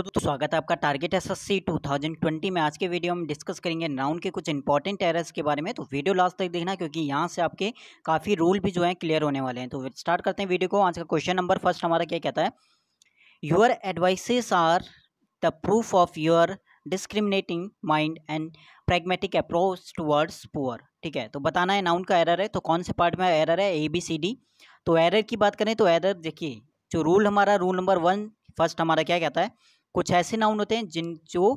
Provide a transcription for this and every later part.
तो दोस्तों स्वागत है आपका टारगेट एस एस 2020 में आज के वीडियो में डिस्कस करेंगे राउंड के कुछ इंपॉर्टेंट एरर्स के बारे में तो वीडियो लास्ट तक देखना क्योंकि यहाँ से आपके काफ़ी रूल भी जो है क्लियर होने वाले हैं तो स्टार्ट करते हैं वीडियो को आज का क्वेश्चन नंबर फर्स्ट हमारा क्या कहता है your advices are the proof of your discriminating mind and pragmatic approach towards poor ठीक है तो बताना है नाउन का एरर है तो कौन से पार्ट में एरर है ए बी सी डी तो एरर की बात करें तो एरर देखिए जो रूल हमारा रूल नंबर वन फर्स्ट हमारा क्या कहता है कुछ ऐसे नाउन होते हैं जिन जो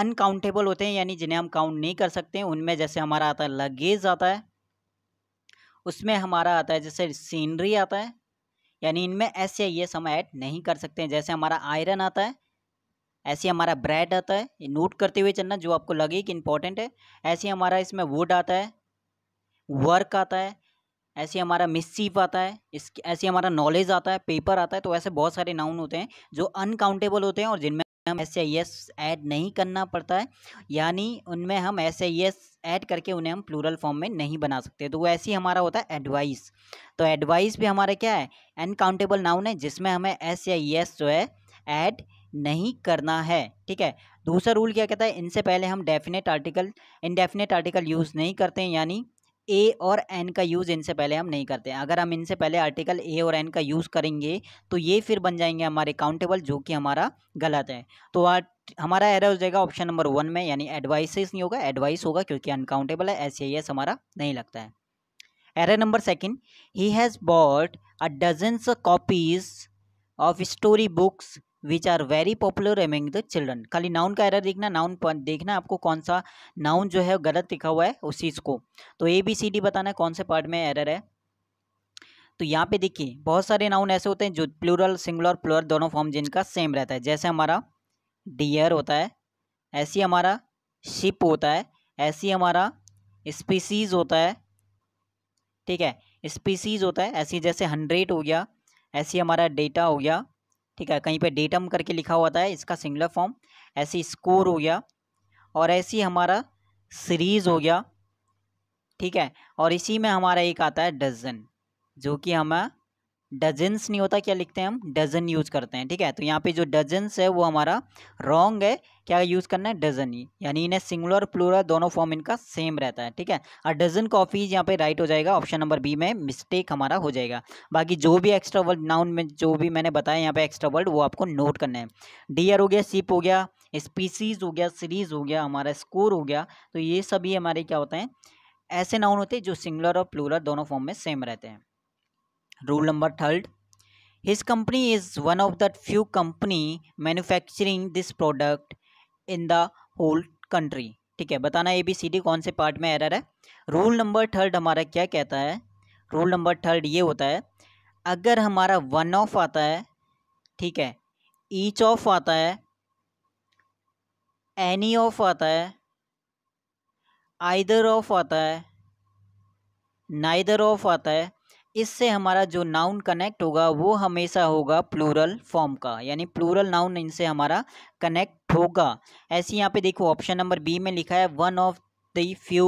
अनकाउंटेबल होते हैं यानी जिन्हें हम काउंट नहीं कर सकते हैं उनमें जैसे हमारा आता है लगेज आता है उसमें हमारा आता है जैसे सीनरी आता है यानी इनमें ऐसे ये हम ऐड नहीं कर सकते हैं जैसे हमारा आयरन आता है ऐसे हमारा ब्रेड आता है ये नोट करते हुए चलना जो आपको लगे कि इंपॉर्टेंट है ऐसे हमारा इसमें वुड आता है वर्क आता है ऐसे हमारा मिसचीफ आता है इस ऐसे हमारा नॉलेज आता है पेपर आता है तो ऐसे बहुत सारे नाउन होते हैं जो अनकाउंटेबल होते हैं और जिनमें हम एस आई एस ऐड नहीं करना पड़ता है यानी उनमें हम एस आई एस ऐड करके उन्हें हम प्लूरल फॉर्म में नहीं बना सकते तो वो ऐसी हमारा होता है एडवाइस तो एडवाइस भी हमारा क्या है अनकाउंटेबल नाउन है जिसमें हमें एस आई एस जो है ऐड नहीं करना है ठीक है दूसरा रूल क्या कहता है इनसे पहले हम definite article indefinite article use नहीं करते हैं यानी ए और एन का यूज़ इनसे पहले हम नहीं करते हैं अगर हम इनसे पहले आर्टिकल ए और एन का यूज़ करेंगे तो ये फिर बन जाएंगे हमारे काउंटेबल जो कि हमारा गलत है तो हमारा एरर हो जाएगा ऑप्शन नंबर वन में यानी एडवाइस नहीं होगा एडवाइस होगा क्योंकि अनकाउंटेबल है ऐसे ही एस हमारा नहीं लगता है error number second he has bought a dozens copies of story books which are very popular among the children खाली नाउन का एरर देखना नाउन देखना आपको कौन सा नाउन जो है गलत लिखा हुआ है उस चीज़ को तो ए बी सी डी बताना है कौन से पार्ट में एरर है तो यहाँ पे देखिए बहुत सारे नाउन ऐसे होते हैं जो प्लूरल सिंगुलर प्लूरल दोनों फॉर्म जिनका सेम रहता है जैसे हमारा डियर होता है ऐसी हमारा शिप होता है ऐसी हमारा स्पीसीज़ होता है ठीक है स्पीसीज़ होता है ऐसी जैसे हंड्रेड हो गया ऐसी हमारा डेटा हो गया ठीक है कहीं पे डेटम करके लिखा हुआ था इसका सिंगलर फॉर्म ऐसी स्कोर हो गया और ऐसी हमारा सीरीज़ हो गया ठीक है और इसी में हमारा एक आता है डजन जो कि हमें डजन्स नहीं होता क्या लिखते हैं हम डजन यूज़ करते हैं ठीक है तो यहाँ पे जो डजन्स है वो हमारा रॉन्ग है क्या यूज़ करना है डजन ही यानी इन्हें सिंगुलर और प्लूरल दोनों फॉर्म इनका सेम रहता है ठीक है और डजन कॉफीज यहाँ पे राइट हो जाएगा ऑप्शन नंबर बी में मिस्टेक हमारा हो जाएगा बाकी जो भी एक्स्ट्रा वर्ड नाउन में जो भी मैंने बताया यहाँ पे एक्स्ट्रा वर्ड वो आपको नोट करना है डियर हो गया सिप हो गया स्पीसीज हो गया सीरीज हो गया हमारा स्कोर हो गया तो ये सभी हमारे क्या होते हैं ऐसे नाउन होते हैं जो सिंगुलर और प्लूरल दोनों फॉर्म में सेम रहते हैं rule number third his company is one of the few company manufacturing this product in the whole country ठीक है बताना ए बी सी डी कौन से पार्ट में एरर है रूल नंबर थर्ड हमारा क्या कहता है रूल नंबर थर्ड ये होता है अगर हमारा वन ऑफ आता है ठीक है ईच ऑफ आता है एनी ऑफ आता है आइदर ऑफ आता है नाइदर ऑफ आता है इससे हमारा जो नाउन कनेक्ट होगा वो हमेशा होगा प्लूरल फॉर्म का यानी प्लूरल नाउन इनसे हमारा कनेक्ट होगा ऐसे यहाँ पे देखो ऑप्शन नंबर बी में लिखा है one of the few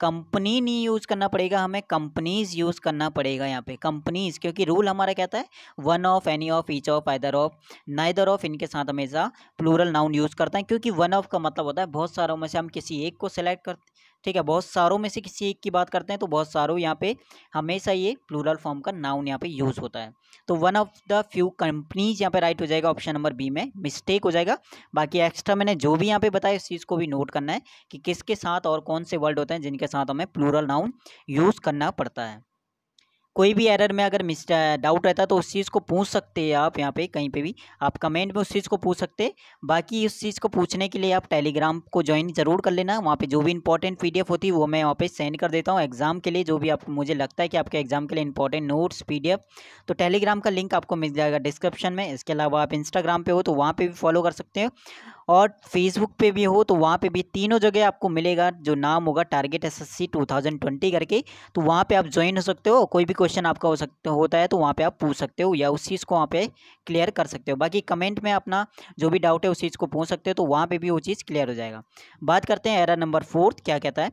company नहीं यूज़ करना पड़ेगा हमें कंपनीज यूज़ करना पड़ेगा यहाँ पे कंपनीज क्योंकि रूल हमारा कहता है one of any of each of either of neither of इनके साथ हमेशा प्लूरल नाउन यूज़ करता है क्योंकि वन ऑफ का मतलब होता है बहुत सारों में से हम किसी एक को सिलेक्ट करते ठीक है बहुत सारों में से किसी एक की बात करते हैं तो बहुत सारों यहाँ पे हमेशा ये प्लूरल फॉर्म का नाउन यहाँ पे यूज़ होता है तो one of the few companies यहाँ पे राइट हो जाएगा ऑप्शन नंबर बी में मिस्टेक हो जाएगा बाकी एक्स्ट्रा मैंने जो भी यहाँ पे बताया इस चीज़ को भी नोट करना है कि किसके साथ और कौन से वर्ड होते हैं जिनके साथ हमें प्लूरल नाउन यूज़ करना पड़ता है कोई भी एरर में अगर मिस डाउट रहता तो उस चीज़ को पूछ सकते हैं आप यहाँ पे कहीं पे भी आप कमेंट में उस चीज़ को पूछ सकते बाकी उस चीज़ को पूछने के लिए आप टेलीग्राम को ज्वाइन जरूर कर लेना वहाँ पे जो भी इंपॉर्टेंट पी होती है वो मैं वहाँ पे सेंड कर देता हूँ एग्ज़ाम के लिए जो भी आप मुझे लगता है कि आपके एग्ज़ाम के लिए इंपॉर्टेंट नोट्स पी तो टेलीग्राम का लिंक आपको मिल जाएगा डिस्क्रिप्शन में इसके अलावा आप इंस्टाग्राम पर हो तो वहाँ पर भी फॉलो कर सकते हो और फेसबुक पे भी हो तो वहाँ पे भी तीनों जगह आपको मिलेगा जो नाम होगा टारगेट एस एस करके तो वहाँ पे आप ज्वाइन हो सकते हो कोई भी क्वेश्चन क्वेश्चन आपका हो सकता होता है तो वहाँ पे आप पूछ सकते हो या उस चीज़ को वहाँ पे क्लियर कर सकते हो बाकी कमेंट में अपना जो भी डाउट है उस चीज़ को पूछ सकते हो तो वहाँ पे भी वो चीज़ क्लियर हो जाएगा बात करते हैं एरा नंबर फोर्थ क्या कहता है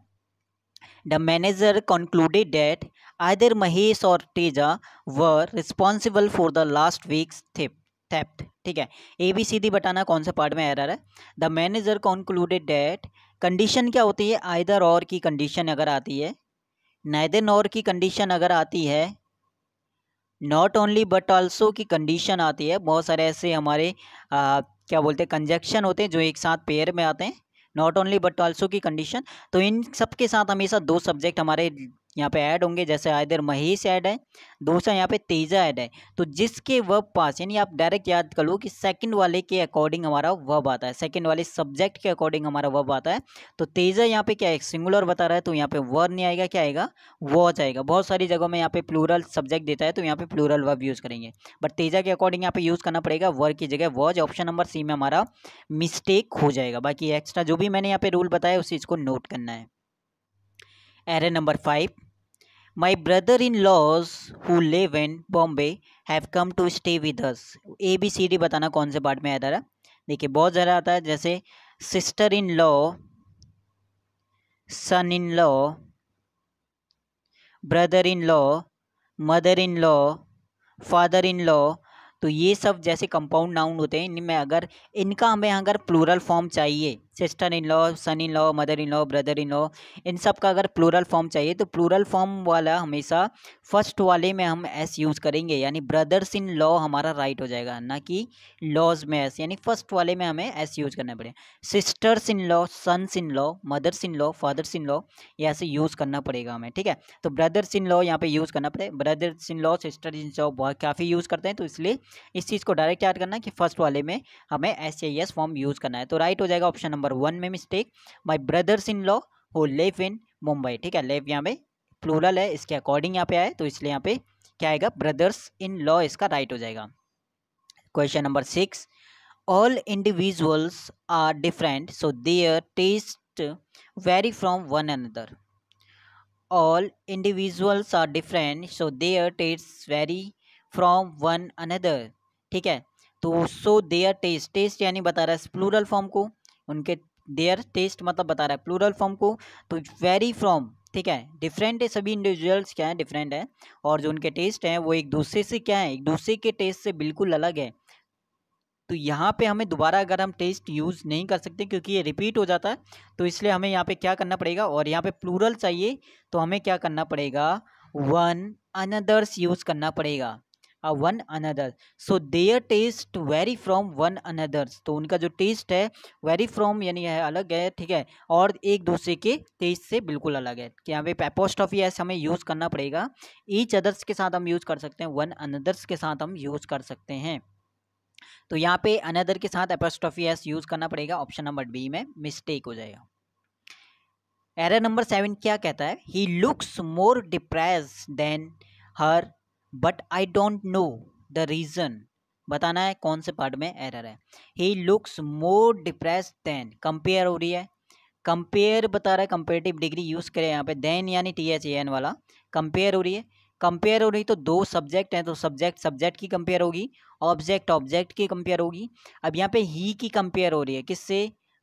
द मैनेजर कंक्लूडेड डेट आदर महेश और Teja were responsible for the last week's थिप थेप्ट ठीक है ए बी सी डी बताना कौन से पार्ट में एरर है the manager concluded that condition क्या होती है आइदर और की कंडीशन अगर आती है नैदे नोर की कंडीशन अगर आती है नॉट ओनली बट ऑल्सो की कंडीशन आती है बहुत सारे ऐसे हमारे आ, क्या बोलते हैं कंजक्शन होते हैं जो एक साथ पेयर में आते हैं नॉट ओनली बट ऑल्सो की कंडीशन तो इन सब के साथ हमेशा दो सब्जेक्ट हमारे यहाँ पे ऐड होंगे जैसे आइधर महेश ऐड है दूसरा यहाँ पे तेजा ऐड है तो जिसके वर्ब पास यानी आप डायरेक्ट याद कर लो कि सेकंड वाले के अकॉर्डिंग हमारा वर्ब आता है सेकंड वाले सब्जेक्ट के अकॉर्डिंग हमारा वर्ब आता है तो तेजा यहाँ पे क्या है सिंगुलर बता रहा है तो यहाँ पे वर नहीं आएगा क्या आएगा वॉच आएगा बहुत सारी जगहों में यहाँ पे प्लूरल सब्जेक्ट देता है तो यहाँ पे प्लूरल वर्ब यूज़ करेंगे बट तेजा के अकॉर्डिंग यहाँ पे यूज़ करना पड़ेगा वर की जगह वॉच ऑप्शन नंबर सी में हमारा मिस्टेक हो जाएगा बाकी एक्स्ट्रा जो भी मैंने यहाँ पे रूल बताया उस चीज को नोट करना है error number five My brother in laws who live in Bombay have come to stay with us. A B C D बताना कौन से पार्ट में आता रहा देखिए बहुत ज़्यादा आता है जैसे sister in law son in law brother in law mother in law father in law तो ये सब जैसे कंपाउंड नाउन होते हैं इनमें अगर इनका हमें अगर प्लूरल फॉर्म चाहिए sister in law son in law mother in law brother in law इन सब का अगर प्लूरल फॉर्म चाहिए तो प्लूरल फॉर्म वाला हमेशा फर्स्ट वाले में हम एस यूज़ करेंगे यानी ब्रदर्स इन लॉ हमारा राइट हो जाएगा ना कि लॉज में एस यानी फर्स्ट वाले में हमें एस यूज़ करना पड़ेगा sisters in law sons in law mothers in law fathers in law ये ऐसे यूज़ करना पड़ेगा हमें ठीक है तो ब्रदर्स इन लॉ यहाँ पे यूज़ करना पड़ेगा brothers in law sister in law बहुत काफ़ी यूज़ करते हैं तो इसलिए इस चीज़ को डायरेक्ट याद करना कि फर्स्ट वाले में हमें एस फॉर्म यूज़ करना है तो राइट हो जाएगा ऑप्शन नंबर नंबर वन में mistake my brothers in law who live इन मुंबई ठीक है लेव यहाँ पे प्लूरल है इसके अकॉर्डिंग यहाँ पे आए तो इसलिए यहाँ पे क्या आएगा ब्रदर्स इन लॉ इसका राइट हो जाएगा question number six all individuals are different so their taste vary from one another all individuals are different so their taste vary from one another ठीक है तो सो देयर टेस्ट टेस्ट यानी बता रहा है प्लूरल फॉर्म को उनके देयर टेस्ट मतलब बता रहा है प्लूरल फॉर्म को तो वेरी फ्रॉम ठीक है डिफरेंट है सभी इंडिविजुअल्स क्या है डिफरेंट है और जो उनके टेस्ट हैं वो एक दूसरे से क्या है एक दूसरे के टेस्ट से बिल्कुल अलग है तो यहाँ पे हमें दोबारा अगर हम टेस्ट यूज़ नहीं कर सकते क्योंकि ये रिपीट हो जाता है तो इसलिए हमें यहाँ पे क्या करना पड़ेगा और यहाँ पे प्लूरल चाहिए तो हमें क्या करना पड़ेगा वन अनदर्स यूज़ करना पड़ेगा one another so their taste vary from one another's तो उनका जो टेस्ट है वेरी फ्रॉम यानी है अलग है ठीक है और एक दूसरे के टेस्ट से बिल्कुल अलग है कि यहाँ पे ऑफ एस हमें यूज़ करना पड़ेगा ईच अदर्स के साथ हम यूज़ कर सकते हैं वन अनदर्स के साथ हम यूज़ कर सकते हैं तो यहाँ पे अनदर के साथ एपोस्टॉफी एस यूज़ करना पड़ेगा ऑप्शन नंबर बी में मिस्टेक हो जाएगा एरर नंबर सेवन क्या कहता है he looks more depressed than her but I don't know the reason बताना है कौन से पार्ट में एरर है he looks more depressed than compare हो रही है कंपेयर बता रहा है कंपेरेटिव डिग्री यूज़ करें यहाँ पे देन यानी टी एच ए एन वाला कंपेयर हो रही है कंपेयर हो रही तो दो सब्जेक्ट हैं तो सब्जेक्ट सब्जेक्ट की कंपेयर होगी ऑब्जेक्ट ऑब्जेक्ट की कंपेयर होगी अब यहाँ पे ही की कंपेयर हो रही है किससे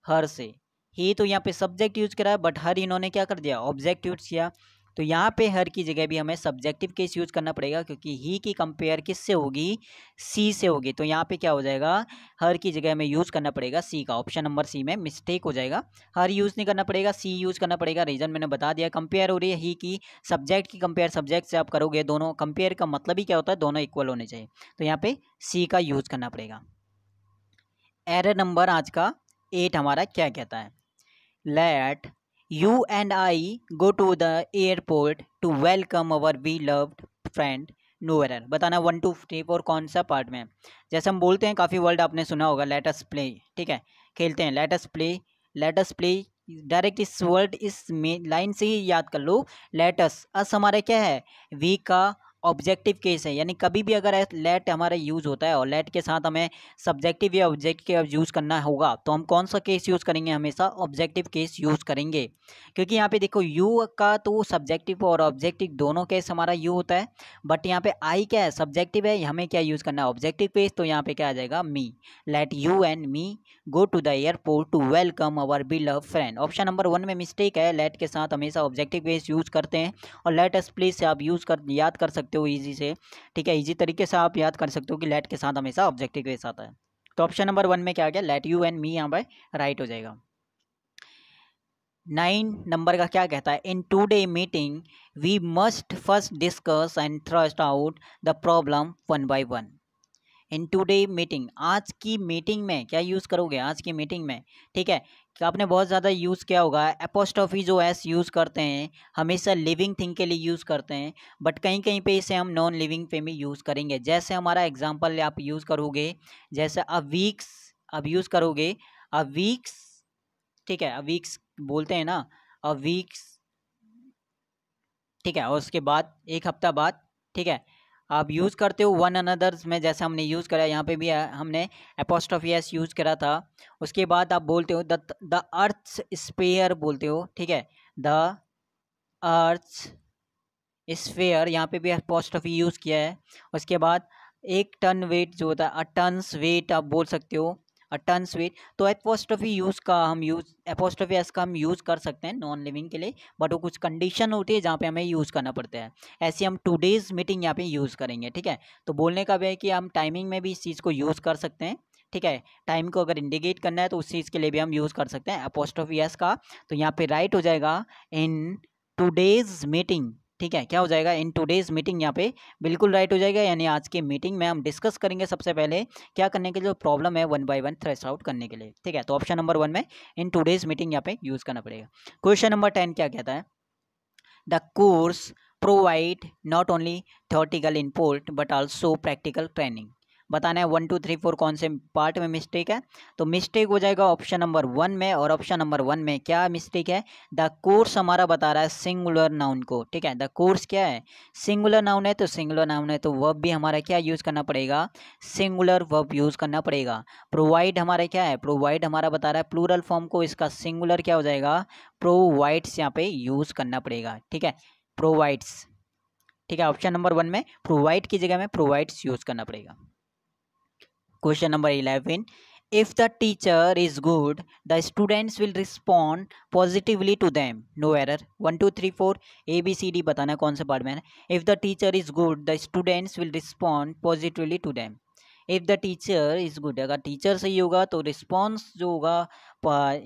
हर से ही तो यहाँ पे सब्जेक्ट यूज करा बट हर इन्होंने क्या कर दिया ऑब्जेक्ट यूज किया तो यहाँ पे हर की जगह भी हमें सब्जेक्टिव केस यूज़ करना पड़ेगा क्योंकि ही की कंपेयर किससे होगी सी से होगी तो यहाँ पे क्या हो जाएगा हर की जगह हमें यूज़ करना पड़ेगा सी का ऑप्शन नंबर सी में मिस्टेक हो जाएगा हर यूज़ नहीं करना पड़ेगा सी यूज़ करना पड़ेगा रीज़न मैंने बता दिया कंपेयर हो रही है ही की सब्जेक्ट की कंपेयर सब्जेक्ट से आप करोगे दोनों कंपेयर का मतलब ही क्या होता है दोनों इक्वल होने चाहिए तो यहाँ पर सी का यूज़ करना पड़ेगा एरर नंबर आज का एट हमारा क्या कहता है let You and I go to the airport to welcome our beloved friend no error बताना वन टू थ्री फोर कौन सा पार्ट में जैसे हम बोलते हैं काफ़ी वर्ड आपने सुना होगा लेटस प्ले ठीक है खेलते हैं let's play let's play direct इस वर्ड इस लाइन से ही याद कर लो लेटस अस हमारा क्या है वी का ऑब्जेक्टिव केस है यानी कभी भी अगर लेट हमारा यूज़ होता है और लेट के साथ हमें सब्जेक्टिव या ऑब्जेक्ट के यूज़ करना होगा तो हम कौन सा केस यूज़ करेंगे हमेशा ऑब्जेक्टिव केस यूज़ करेंगे क्योंकि यहाँ पे देखो यू का तो सब्जेक्टिव और ऑब्जेक्टिव दोनों केस हमारा यू होता है बट यहाँ पे आई क्या है सब्जेक्टिव है हमें क्या यूज़ करना है ऑब्जेक्टिव केस तो यहाँ पर क्या आ जाएगा me let you and me go to the airport to welcome our beloved friend option number one में मिस्टेक है लेट के साथ हमेशा ऑब्जेक्टिव केस यूज़ करते हैं और लेट एस प्लीज से आप यूज़ कर याद कर सकते सकते हो ईजी से ठीक है ईजी तरीके से आप याद कर सकते हो कि लेट के साथ हमेशा ऑब्जेक्टिव के साथ है तो ऑप्शन नंबर वन में क्या आ गया लेट यू एंड मी यहाँ पर राइट हो जाएगा नाइन नंबर का क्या कहता है in today meeting we must first discuss and thrust out the problem one by one in today meeting आज की मीटिंग में क्या यूज़ करोगे आज की मीटिंग में ठीक है तो आपने बहुत ज़्यादा यूज़ किया होगा एपोस्टॉफी जो एस यूज़ करते हैं हमेशा लिविंग थिंग के लिए यूज़ करते हैं बट कहीं कहीं पे इसे हम नॉन लिविंग पे भी यूज़ करेंगे जैसे हमारा एग्जांपल आप यूज़ करोगे जैसे अ वीक्स अब यूज़ करोगे अ वीक्स ठीक है अ वीक्स बोलते हैं ना अ वीक्स ठीक है और उसके बाद एक हफ्ता बाद ठीक है आप यूज़ हाँ। करते हो वन अनदर्स में जैसे हमने यूज़ करा यहाँ पे भी हमने एपोस्टोफ एस यूज़ करा था उसके बाद आप बोलते हो द द अर्थ स्पेयर बोलते हो ठीक है द अर्थ स्पेयर यहाँ पे भी अपोस्टोफी यूज़ किया है उसके बाद एक टन वेट जो होता है अ टन्स वेट आप बोल सकते हो टर्न्स विथ तो एपोस्ट्रफी यूज़ का हम यूज़ एपोस्ट्रफी एस का हम यूज़ कर सकते हैं नॉन लिविंग के लिए बट वो कुछ कंडीशन होती है जहाँ पे हमें यूज़ करना पड़ता है ऐसे हम टू डेज़ मीटिंग यहाँ पे यूज़ करेंगे ठीक है तो बोलने का भी है कि हम टाइमिंग में भी इस चीज़ को यूज़ कर सकते हैं ठीक है टाइम को अगर इंडिकेट करना है तो उस चीज़ के लिए भी हम यूज़ कर सकते हैं अपोस्ट्रफी एस का तो यहाँ पे राइट हो जाएगा इन टू डेज़ मीटिंग ठीक है क्या हो जाएगा इन टूडेज मीटिंग यहाँ पे बिल्कुल राइट हो जाएगा यानी आज की मीटिंग में हम डिस्कस करेंगे सबसे पहले क्या करने के लिए प्रॉब्लम है one by one thrash out करने के लिए ठीक है तो ऑप्शन नंबर वन में इन टूडेज मीटिंग यहाँ पे यूज़ करना पड़ेगा क्वेश्चन नंबर टेन क्या कहता है the course provide not only theoretical input but also practical training बताना है वन टू थ्री फोर कौन से पार्ट में मिस्टेक है तो मिस्टेक हो जाएगा ऑप्शन नंबर वन में और ऑप्शन नंबर वन में क्या मिस्टेक है द कोर्स हमारा बता रहा है सिंगुलर नाउन को ठीक है द कोर्स क्या है सिंगुलर नाउन है तो सिंगुलर नाउन है तो वर्ब भी हमारा क्या यूज़ करना पड़ेगा सिंगुलर वर्ब यूज़ करना पड़ेगा प्रोवाइड हमारा क्या है प्रोवाइड हमारा बता रहा है प्लूरल फॉर्म को इसका सिंगुलर क्या हो जाएगा प्रोवाइड्स यहाँ पे यूज़ करना पड़ेगा ठीक है प्रोवाइड्स ठीक है ऑप्शन नंबर वन में प्रोवाइड की जगह में प्रोवाइड्स यूज़ करना पड़ेगा Question number 11. If the teacher is good, the students will respond positively to them. No error. 1, 2, 3, 4. A, B, C, D Batana कौन सा part If the teacher is good, the students will respond positively to them. If the teacher is good अगर teacher सही होगा तो response जो होगा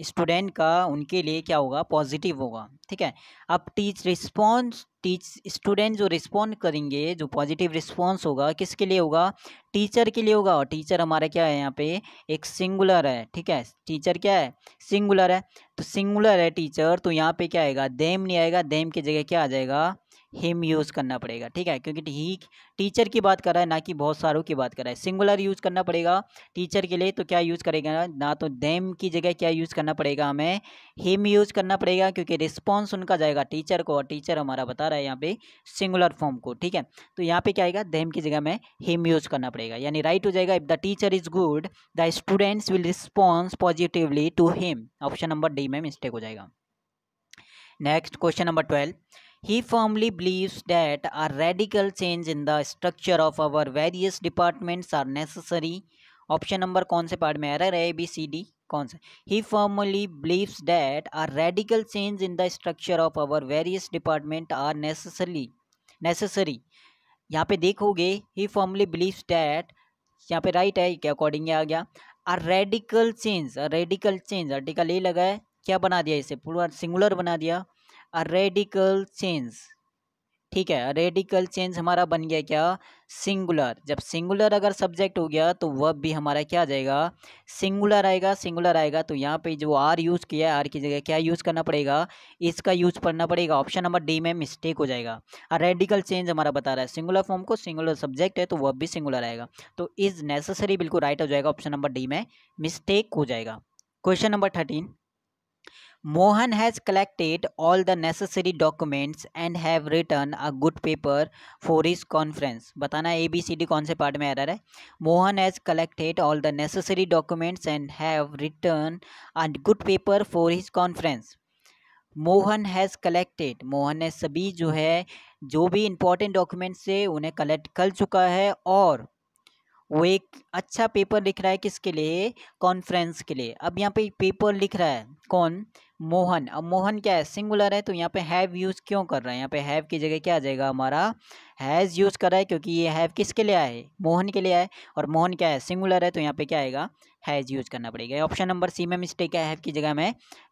student का उनके लिए क्या होगा पॉजिटिव होगा ठीक है अब टीच रिस्पॉन्स टीच स्टूडेंट जो रिस्पॉन्ड करेंगे जो पॉजिटिव रिस्पॉन्स होगा किसके लिए होगा टीचर के लिए होगा और टीचर हमारा क्या है यहाँ पे एक सिंगुलर है ठीक है टीचर क्या है सिंगुलर है तो सिंगुलर है टीचर तो यहाँ पे क्या आएगा देम नहीं आएगा देम की जगह क्या आ जाएगा हिम यूज़ करना पड़ेगा ठीक है क्योंकि ही टीचर की बात कर रहा है ना कि बहुत सारों की बात कर रहा है सिंगुलर यूज़ करना पड़ेगा टीचर के लिए तो क्या यूज़ करेगा ना तो देम की जगह क्या यूज़ करना पड़ेगा हमें हिम यूज़ करना पड़ेगा क्योंकि रिस्पॉन्स उनका जाएगा टीचर को और टीचर हमारा बता रहा है यहाँ पे सिंगुलर फॉर्म को ठीक है तो यहाँ पर क्या आएगा देम की जगह में हिम यूज़ करना पड़ेगा यानी राइट हो जाएगा if the teacher is good the students will response positively to him option number D में मिस्टेक हो जाएगा next question number twelve He firmly believes that a radical change in the structure of our various departments are necessary. Option number कौन से part में आ रहा है B C D कौन सा he formally believes that are radical change in the structure of our various department are necessary necessary यहाँ पे देखोगे ही फॉर्मली बिलीव्स डैट यहाँ पे राइट है के अकॉर्डिंग आ गया are radical change radical change article A लगा है क्या बना दिया इसे पूरा सिंगुलर बना दिया अ रेडिकल चेंज ठीक है रेडिकल चेंज हमारा बन गया क्या सिंगुलर जब सिंगुलर अगर सब्जेक्ट हो गया तो वह भी हमारा क्या आ जाएगा सिंगुलर आएगा सिंगुलर आएगा तो यहाँ पे जो आर यूज़ किया है आर की जगह क्या यूज़ करना पड़ेगा इसका यूज़ करना पड़ेगा ऑप्शन नंबर डी में मिस्टेक हो जाएगा और रेडिकल चेंज हमारा बता रहा है सिंगुलर फॉर्म को सिंगुलर सब्जेक्ट है तो वह भी सिंगुलर आएगा तो इज़ नेसेसरी बिल्कुल राइट हो जाएगा ऑप्शन नंबर डी में मिस्टेक हो जाएगा question number thirteen Mohan has collected all the necessary documents and have written a good paper for his conference. बताना ए बी सी डी कौन से पार्ट में एरर है Mohan has collected all the necessary documents and have written a good paper for his conference. Mohan has collected. Mohan ने सभी जो है जो भी इम्पोर्टेंट डॉक्यूमेंट्स है उन्हें कलेक्ट कर चुका है और वो एक अच्छा पेपर लिख रहा है किसके लिए कॉन्फ्रेंस के लिए अब यहाँ पे पेपर लिख रहा है कौन मोहन अब मोहन क्या है सिंगुलर है तो यहाँ पे हैव यूज़ क्यों कर रहा है यहाँ पे हैव की जगह क्या आ जाएगा हमारा हैज़ यूज़ कर रहा है क्योंकि ये हैव किसके लिए आए मोहन के लिए आए और मोहन क्या है सिंगुलर है तो यहाँ पे क्या आएगा हैज़ यूज़ करना पड़ेगा ऑप्शन नंबर सी में मिस्टेक है हैव की जगह में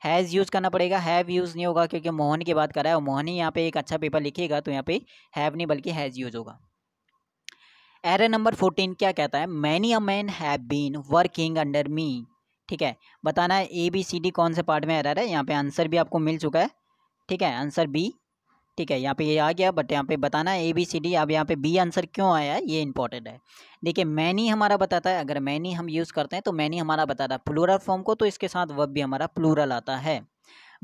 हैज़ यूज़ करना पड़ेगा हैव यूज़ नहीं होगा क्योंकि मोहन की बात कर रहा है और मोहन ही यहाँ पे एक अच्छा पेपर लिखेगा तो यहाँ पे हैव नहीं बल्कि हैज़ यूज़ होगा एरे नंबर फोर्टीन क्या कहता है many a man have been working under me ठीक है बताना है ए बी सी डी कौन से पार्ट में एरर है यहाँ पे आंसर भी आपको मिल चुका है ठीक है आंसर बी ठीक है यहाँ पे ये आ गया बट यहाँ पे बताना है ए बी सी डी अब यहाँ पे बी आंसर क्यों आया ये इंपॉर्टेंट है देखिए मैनी हमारा बताता है अगर मैनी हम यूज़ करते हैं तो मैनी हमारा बताता है प्लूरल फॉर्म को तो इसके साथ वब भी हमारा प्लूरल आता है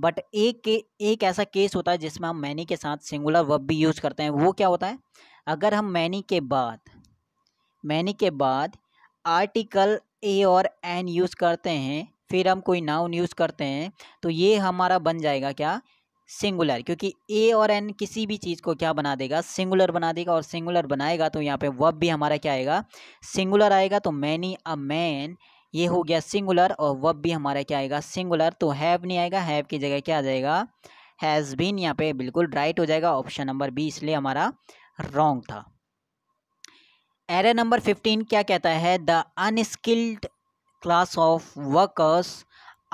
बट एक के एक ऐसा केस होता है जिसमें हम मैनी के साथ सिंगुलर वब भी यूज़ करते हैं वो क्या होता है अगर हम मैनी के बाद मैनी के बाद आर्टिकल ए और एन यूज़ करते हैं फिर हम कोई नाउन यूज़ करते हैं तो ये हमारा बन जाएगा क्या सिंगुलर क्योंकि ए और एन किसी भी चीज़ को क्या बना देगा सिंगुलर बना देगा और सिंगुलर बनाएगा तो यहाँ पे वब भी हमारा क्या आएगा सिंगुलर आएगा तो मैनी अ मैन ये हो गया सिंगुलर और वब भी हमारा क्या आएगा सिंगुलर तो हैव नहीं आएगा हैव की जगह क्या आ जाएगा हैज़ बीन यहाँ पे बिल्कुल राइट हो जाएगा ऑप्शन नंबर बी इसलिए हमारा रॉन्ग था एरे नंबर फिफ्टीन क्या कहता है the unskilled class of workers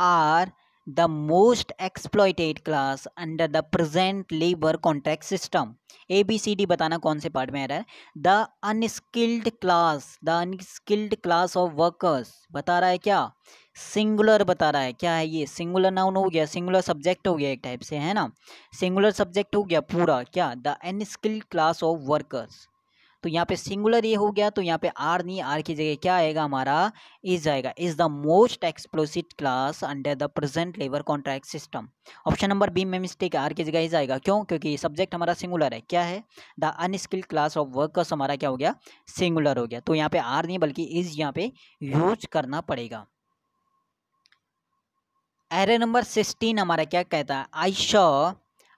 are the most exploited class under the present labour contract system A B C D बताना कौन से पार्ट में आ रहा है the unskilled class the unskilled class of workers बता रहा है क्या सिंगुलर बता रहा है क्या है ये सिंगुलर नाउन हो गया सिंगुलर सब्जेक्ट हो गया एक टाइप से है ना सिंगुलर सब्जेक्ट हो गया पूरा क्या the unskilled class of workers तो यहाँ पे सिंगुलर ये हो गया तो यहाँ पे आर नहीं आर की जगह क्या आएगा हमारा इज आएगा is the most exploited class under the present labour contract system option number B में मिस्टेक आर की जगह इज आएगा क्यों क्योंकि सब्जेक्ट हमारा सिंगुलर है क्या है the unskilled class of workers हमारा क्या हो गया सिंगुलर हो गया तो यहाँ पे आर नहीं बल्कि इज यहाँ पे यूज करना पड़ेगा एरे नंबर सिक्सटीन हमारा क्या कहता है आई Shaw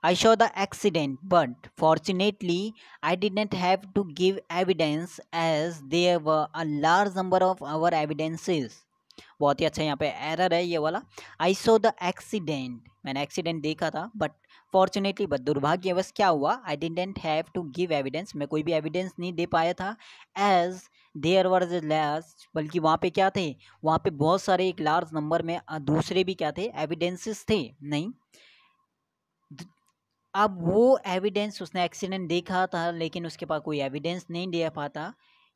I saw the accident, but fortunately, I not have to give evidence as there were a large number of our evidences. बहुत ही अच्छा यहाँ पे एरर है ये वाला आई सो द एक्सीडेंट मैंने एक्सीडेंट देखा था बट फॉर्चुनेटली बट दुर्भाग्यवश क्या हुआ I didn't have to give evidence मैं कोई भी एविडेंस नहीं दे पाया था एज देयर वर्ज लैस बल्कि वहाँ पे क्या थे वहाँ पे बहुत सारे एक लार्ज नंबर में दूसरे भी क्या थे एविडेंसेस थे नहीं अब वो एविडेंस उसने एक्सीडेंट देखा था लेकिन उसके पास कोई एविडेंस नहीं दे पाता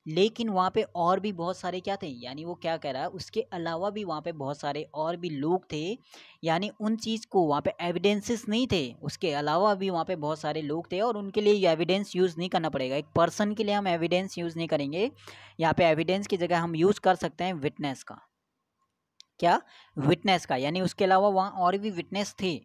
लेकिन वहाँ पे और भी बहुत सारे क्या थे यानी वो क्या कह रहा है उसके अलावा भी वहाँ पे बहुत सारे और भी लोग थे यानी उन चीज़ को वहाँ पे एविडेंसेस नहीं थे उसके अलावा भी वहाँ पे बहुत सारे लोग थे और उनके लिए एविडेंस यूज़ नहीं करना पड़ेगा एक पर्सन के लिए हम एविडेंस यूज़ नहीं करेंगे यहाँ पर एविडेंस की जगह हम यूज़ कर सकते हैं विटनेस का क्या विटनेस का यानी उसके अलावा वहाँ और भी विटनेस थे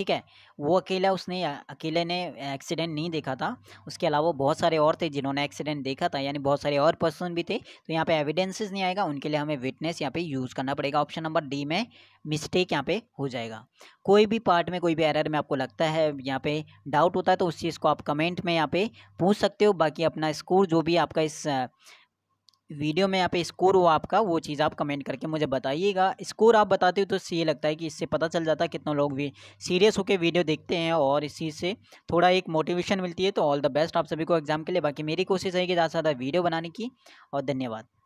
ठीक है वो अकेला उसने अकेले ने एक्सीडेंट नहीं देखा था उसके अलावा बहुत सारे और थे जिन्होंने एक्सीडेंट देखा था यानी बहुत सारे और पर्सन भी थे तो यहाँ पे एविडेंसेस नहीं आएगा उनके लिए हमें विटनेस यहाँ पे यूज़ करना पड़ेगा ऑप्शन नंबर डी में मिस्टेक यहाँ पे हो जाएगा कोई भी पार्ट में कोई भी एरर में आपको लगता है यहाँ पे डाउट होता है तो उस चीज़ को आप कमेंट में यहाँ पे पूछ सकते हो बाकी अपना स्कोर जो भी आपका इस वीडियो में यहाँ पे स्कोर हुआ आपका वो चीज़ आप कमेंट करके मुझे बताइएगा स्कोर आप बताते हो तो इससे ये लगता है कि इससे पता चल जाता है कितना लोग भी सीरियस होकर वीडियो देखते हैं और इस चीज़ से थोड़ा एक मोटिवेशन मिलती है तो ऑल द बेस्ट आप सभी को एग्जाम के लिए बाकी मेरी कोशिश रहेगी ज़्यादा से ज़्यादा वीडियो बनाने की और धन्यवाद